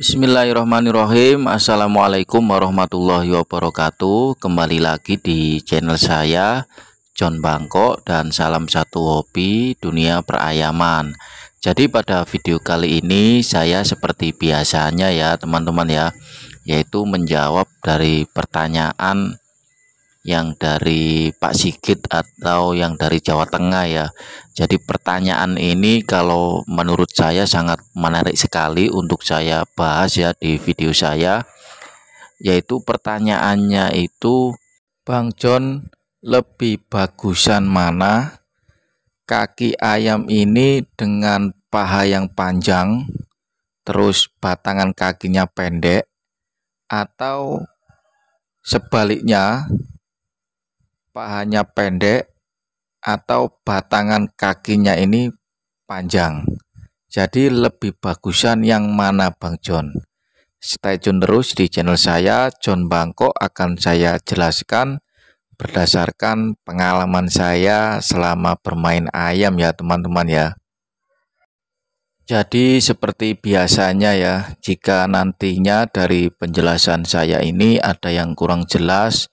Bismillahirrahmanirrahim Assalamualaikum warahmatullahi wabarakatuh Kembali lagi di channel saya John Bangkok dan salam satu hobi dunia perayaman Jadi pada video kali ini saya seperti biasanya ya teman-teman ya Yaitu menjawab dari pertanyaan yang dari Pak Sigit atau yang dari Jawa Tengah ya. Jadi pertanyaan ini kalau menurut saya sangat menarik sekali untuk saya bahas ya di video saya yaitu pertanyaannya itu Bang John lebih bagusan mana kaki ayam ini dengan paha yang panjang terus batangan kakinya pendek atau sebaliknya pahanya pendek atau batangan kakinya ini panjang. Jadi lebih bagusan yang mana Bang John? Stay tune terus di channel saya John Bangkok akan saya jelaskan berdasarkan pengalaman saya selama bermain ayam ya teman-teman ya. Jadi seperti biasanya ya, jika nantinya dari penjelasan saya ini ada yang kurang jelas,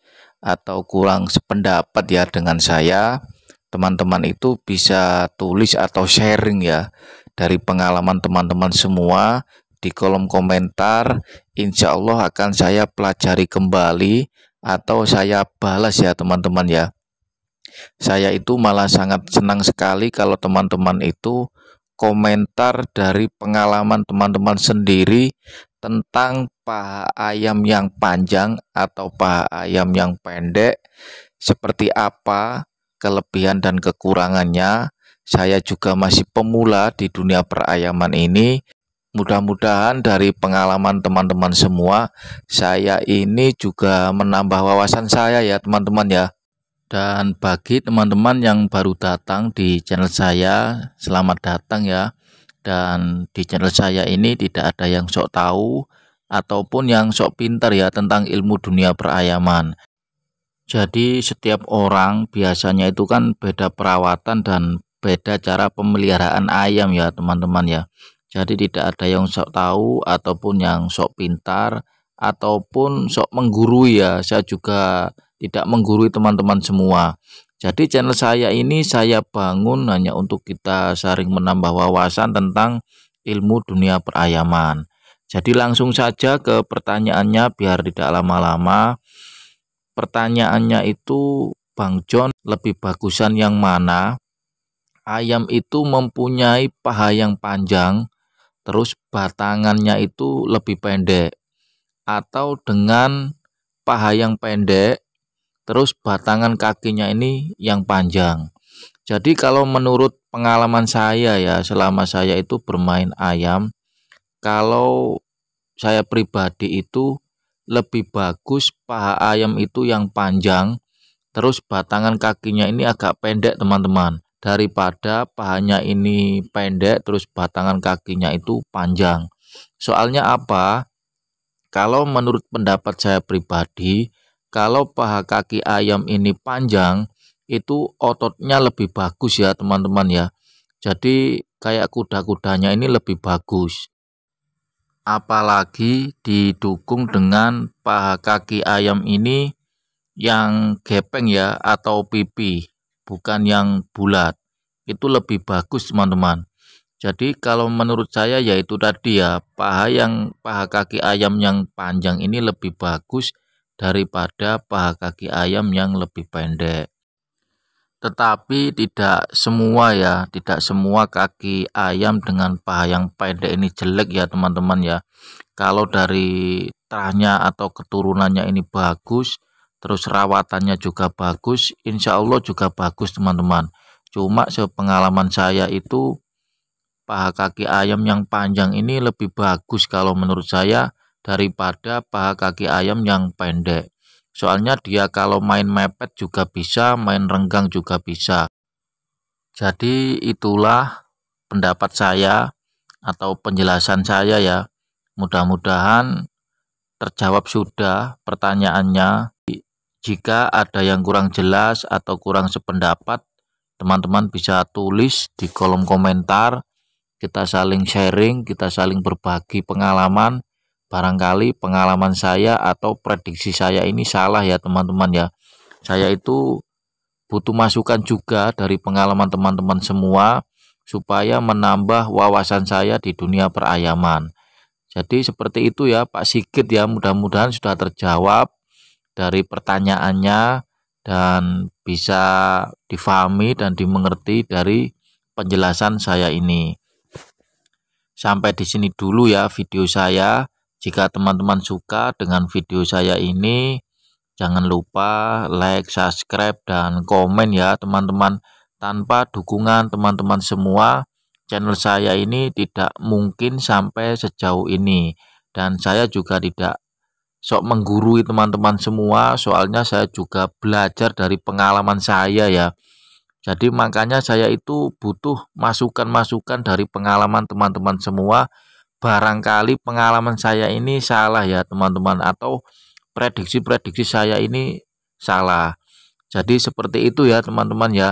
atau kurang sependapat ya dengan saya, teman-teman itu bisa tulis atau sharing ya dari pengalaman teman-teman semua di kolom komentar. Insya Allah akan saya pelajari kembali atau saya balas ya teman-teman ya. Saya itu malah sangat senang sekali kalau teman-teman itu komentar dari pengalaman teman-teman sendiri tentang paha ayam yang panjang atau paha ayam yang pendek, seperti apa kelebihan dan kekurangannya. Saya juga masih pemula di dunia perayaman ini. Mudah-mudahan dari pengalaman teman-teman semua, saya ini juga menambah wawasan saya ya teman-teman ya. Dan bagi teman-teman yang baru datang di channel saya, selamat datang ya. Dan di channel saya ini tidak ada yang sok tahu, ataupun yang sok pintar ya tentang ilmu dunia perayaman. Jadi setiap orang biasanya itu kan beda perawatan dan beda cara pemeliharaan ayam ya teman-teman ya. Jadi tidak ada yang sok tahu ataupun yang sok pintar ataupun sok menggurui ya. Saya juga tidak menggurui teman-teman semua. Jadi channel saya ini saya bangun hanya untuk kita saring menambah wawasan tentang ilmu dunia perayaman. Jadi langsung saja ke pertanyaannya biar tidak lama-lama. Pertanyaannya itu Bang John lebih bagusan yang mana? Ayam itu mempunyai paha yang panjang, terus batangannya itu lebih pendek. Atau dengan paha yang pendek, terus batangan kakinya ini yang panjang. Jadi kalau menurut pengalaman saya ya, selama saya itu bermain ayam, kalau saya pribadi itu lebih bagus paha ayam itu yang panjang, terus batangan kakinya ini agak pendek teman-teman. Daripada pahanya ini pendek, terus batangan kakinya itu panjang. Soalnya apa? Kalau menurut pendapat saya pribadi, kalau paha kaki ayam ini panjang, itu ototnya lebih bagus ya teman-teman ya. Jadi kayak kuda-kudanya ini lebih bagus apalagi didukung dengan paha kaki ayam ini yang gepeng ya atau pipi bukan yang bulat itu lebih bagus teman-teman jadi kalau menurut saya yaitu tadi ya paha yang paha kaki ayam yang panjang ini lebih bagus daripada paha kaki ayam yang lebih pendek tetapi tidak semua ya, tidak semua kaki ayam dengan paha yang pendek ini jelek ya teman-teman ya. Kalau dari terahnya atau keturunannya ini bagus, terus rawatannya juga bagus, insya Allah juga bagus teman-teman. Cuma sepengalaman saya itu paha kaki ayam yang panjang ini lebih bagus kalau menurut saya daripada paha kaki ayam yang pendek. Soalnya dia kalau main mepet juga bisa, main renggang juga bisa. Jadi itulah pendapat saya atau penjelasan saya ya. Mudah-mudahan terjawab sudah pertanyaannya. Jika ada yang kurang jelas atau kurang sependapat, teman-teman bisa tulis di kolom komentar. Kita saling sharing, kita saling berbagi pengalaman barangkali pengalaman saya atau prediksi saya ini salah ya teman-teman ya. Saya itu butuh masukan juga dari pengalaman teman-teman semua supaya menambah wawasan saya di dunia perayaman. Jadi seperti itu ya Pak Sigit ya mudah-mudahan sudah terjawab dari pertanyaannya dan bisa difahami dan dimengerti dari penjelasan saya ini. Sampai di sini dulu ya video saya. Jika teman-teman suka dengan video saya ini, jangan lupa like, subscribe, dan komen ya teman-teman. Tanpa dukungan teman-teman semua, channel saya ini tidak mungkin sampai sejauh ini. Dan saya juga tidak sok menggurui teman-teman semua, soalnya saya juga belajar dari pengalaman saya ya. Jadi makanya saya itu butuh masukan-masukan dari pengalaman teman-teman semua barangkali pengalaman saya ini salah ya teman-teman atau prediksi-prediksi saya ini salah. Jadi seperti itu ya teman-teman ya.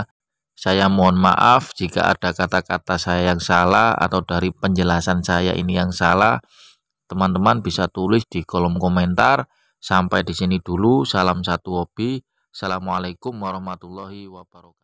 Saya mohon maaf jika ada kata-kata saya yang salah atau dari penjelasan saya ini yang salah. Teman-teman bisa tulis di kolom komentar. Sampai di sini dulu. Salam satu hobi. Assalamualaikum warahmatullahi wabarakatuh.